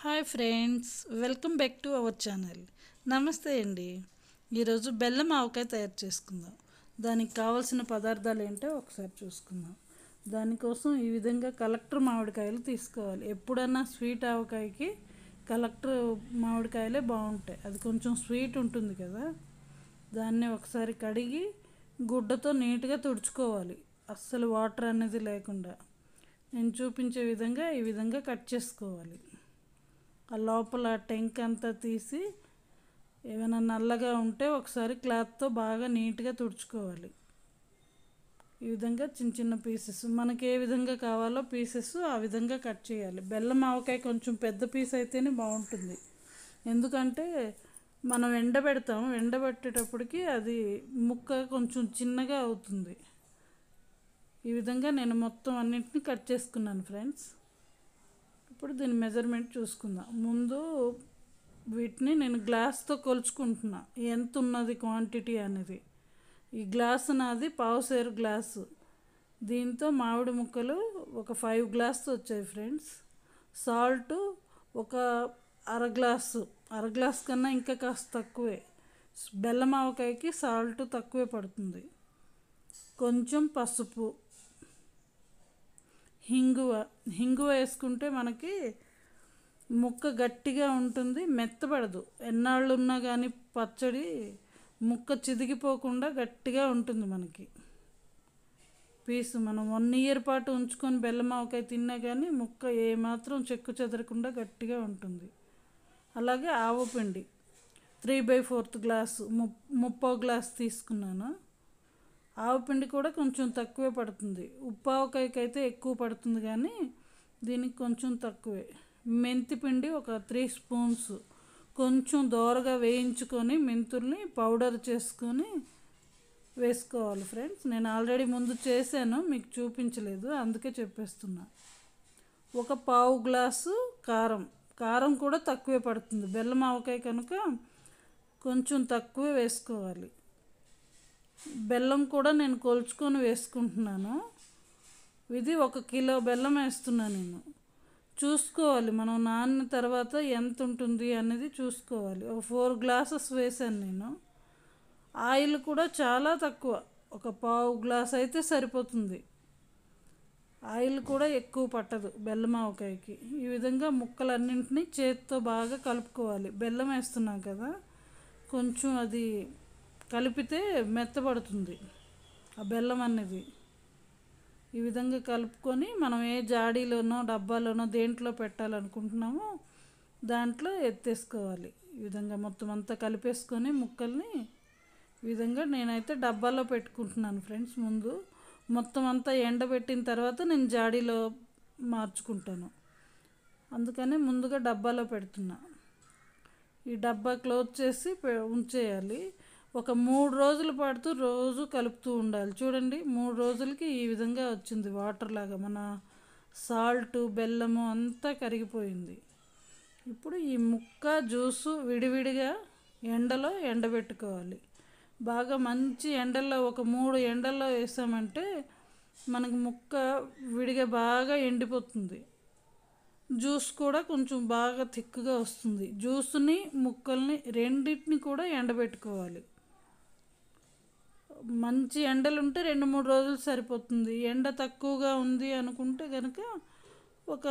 hi friends welcome back to our channel నమస్తే అండి ఈరోజు బెల్లం ఆవకాయ తయారు చేసుకుందాం దానికి కావాల్సిన పదార్థాలు ఏంటో ఒకసారి చూసుకుందాం దానికోసం ఈ విధంగా కలెక్టర్ మామిడికాయలు తీసుకోవాలి ఎప్పుడన్నా స్వీట్ ఆవకాయకి కలెక్టర్ మామిడికాయలే బాగుంటాయి అది కొంచెం స్వీట్ ఉంటుంది కదా దాన్ని ఒకసారి కడిగి గుడ్డతో నీట్గా తుడుచుకోవాలి అస్సలు వాటర్ అనేది లేకుండా నేను చూపించే విధంగా ఈ విధంగా కట్ చేసుకోవాలి ఆ లోపల టెంక్ అంతా తీసి ఏమైనా నల్లగా ఉంటే ఒకసారి క్లాత్తో బాగా నీట్గా తుడుచుకోవాలి ఈ విధంగా చిన్న చిన్న పీసెస్ మనకి ఏ విధంగా కావాలో పీసెస్ ఆ విధంగా కట్ చేయాలి బెల్లం ఆవకాయ కొంచెం పెద్ద పీస్ అయితేనే బాగుంటుంది ఎందుకంటే మనం ఎండబెడతాం ఎండబెట్టేటప్పటికి అది ముక్క కొంచెం చిన్నగా అవుతుంది ఈ విధంగా నేను మొత్తం అన్నింటినీ కట్ చేసుకున్నాను ఫ్రెండ్స్ ఇప్పుడు దీని మెజర్మెంట్ చూసుకుందాం ముందు వీటిని నేను గ్లాస్తో కొలుచుకుంటున్నా ఎంత ఉన్నది క్వాంటిటీ అనేది ఈ గ్లాస్ నాది పావుసేరు గ్లాసు దీంతో మామిడి ముక్కలు ఒక ఫైవ్ గ్లాస్ వచ్చాయి ఫ్రెండ్స్ సాల్ట్ ఒక అర గ్లాసు అర గ్లాస్ కన్నా ఇంకా కాస్త తక్కువే బెల్లం ఆవకాయకి సాల్ట్ తక్కువే పడుతుంది కొంచెం పసుపు హింగువ హింగువ వేసుకుంటే మనకి ముక్క గట్టిగా ఉంటుంది మెత్తబడదు ఎన్నాళ్ళు ఉన్నా కానీ పచ్చడి ముక్క చిదిగిపోకుండా గట్టిగా ఉంటుంది మనకి పీసు మనం వన్ ఇయర్ పాటు ఉంచుకొని బెల్లమావకాయ తిన్నా కానీ ముక్క ఏమాత్రం చెక్కు చెదరకుండా గట్టిగా ఉంటుంది అలాగే ఆవు పిండి త్రీ బై ఫోర్త్ గ్లాసు ము ముప్పో గ్లాస్ తీసుకున్నాను ఆవు పిండి కూడా కొంచెం తక్కువే పడుతుంది ఉప్పు అయితే ఎక్కువ పడుతుంది కానీ దీనికి కొంచెం తక్కువే మెంతి పిండి ఒక త్రీ స్పూన్స్ కొంచెం దోరగా వేయించుకొని మెంతుల్ని పౌడర్ చేసుకొని వేసుకోవాలి ఫ్రెండ్స్ నేను ఆల్రెడీ ముందు చేశాను మీకు చూపించలేదు అందుకే చెప్పేస్తున్నా ఒక పావు గ్లాసు కారం కారం కూడా తక్కువే పడుతుంది బెల్లం ఆవకాయ కనుక కొంచెం తక్కువే వేసుకోవాలి బెల్లం కూడా నేను కొలుచుకొని వేసుకుంటున్నాను ఇది ఒక కిలో బెల్లం వేస్తున్నాను నేను చూసుకోవాలి మనం నాన్న తర్వాత ఎంత ఉంటుంది అనేది చూసుకోవాలి ఒక ఫోర్ గ్లాసెస్ వేసాను నేను ఆయిల్ కూడా చాలా తక్కువ ఒక పావు గ్లాస్ అయితే సరిపోతుంది ఆయిల్ కూడా ఎక్కువ పట్టదు బెల్లం ఆవకాయకి ఈ విధంగా ముక్కలన్నింటినీ చేతితో బాగా కలుపుకోవాలి బెల్లం వేస్తున్నాం కదా కొంచెం అది కలిపితే మెత్తబడుతుంది ఆ బెల్లం అనేది ఈ విధంగా కలుపుకొని మనం ఏ జాడీలోనో డబ్బాలోనో దేంట్లో పెట్టాలనుకుంటున్నామో దాంట్లో ఎత్తేసుకోవాలి ఈ విధంగా మొత్తం అంతా కలిపేసుకొని ముక్కల్ని ఈ విధంగా నేనైతే డబ్బాలో పెట్టుకుంటున్నాను ఫ్రెండ్స్ ముందు మొత్తం అంతా ఎండబెట్టిన తర్వాత నేను జాడీలో మార్చుకుంటాను అందుకనే ముందుగా డబ్బాలో పెడుతున్నా ఈ డబ్బా క్లోజ్ చేసి ఉంచేయాలి ఒక మూడు రోజుల పాటు రోజు కలుపుతూ ఉండాలి చూడండి మూడు రోజులకి ఈ విధంగా వచ్చింది వాటర్ లాగా మన సాల్ట్ బెల్లము అంతా కరిగిపోయింది ఇప్పుడు ఈ ముక్క జ్యూసు విడివిడిగా ఎండలో ఎండబెట్టుకోవాలి బాగా మంచి ఎండల్లో ఒక మూడు ఎండల్లో వేసామంటే మనకు ముక్క విడిగా బాగా ఎండిపోతుంది జ్యూస్ కూడా కొంచెం బాగా థిక్గా వస్తుంది జ్యూస్ని ముక్కల్ని రెండింటిని కూడా ఎండబెట్టుకోవాలి మంచి ఎండలు ఉంటే రెండు మూడు రోజులు సరిపోతుంది ఎండ తక్కువగా ఉంది అనుకుంటే కనుక ఒక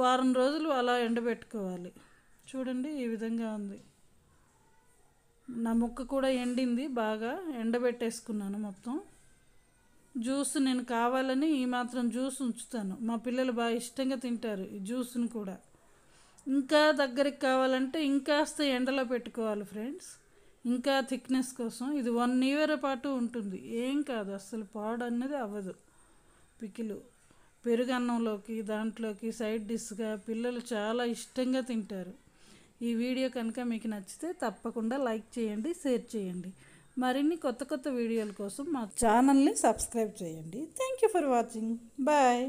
వారం రోజులు అలా ఎండబెట్టుకోవాలి చూడండి ఈ విధంగా ఉంది నా ముక్క కూడా ఎండింది బాగా ఎండబెట్టేసుకున్నాను మొత్తం జ్యూస్ నేను కావాలని ఈ మాత్రం జ్యూస్ ఉంచుతాను మా పిల్లలు బాగా ఇష్టంగా తింటారు ఈ జ్యూస్ని కూడా ఇంకా దగ్గరికి కావాలంటే ఇంకాస్త ఎండలో పెట్టుకోవాలి ఫ్రెండ్స్ ఇంకా థిక్నెస్ కోసం ఇది వన్ ఇయర్ పాటు ఉంటుంది ఏం కాదు అస్సలు పాడు అనేది అవ్వదు పికిలు పెరుగన్నంలోకి దాంట్లోకి సైడ్ డిష్గా పిల్లలు చాలా ఇష్టంగా తింటారు ఈ వీడియో కనుక మీకు నచ్చితే తప్పకుండా లైక్ చేయండి షేర్ చేయండి మరిన్ని కొత్త కొత్త వీడియోల కోసం మా ఛానల్ని సబ్స్క్రైబ్ చేయండి thank you for watching bye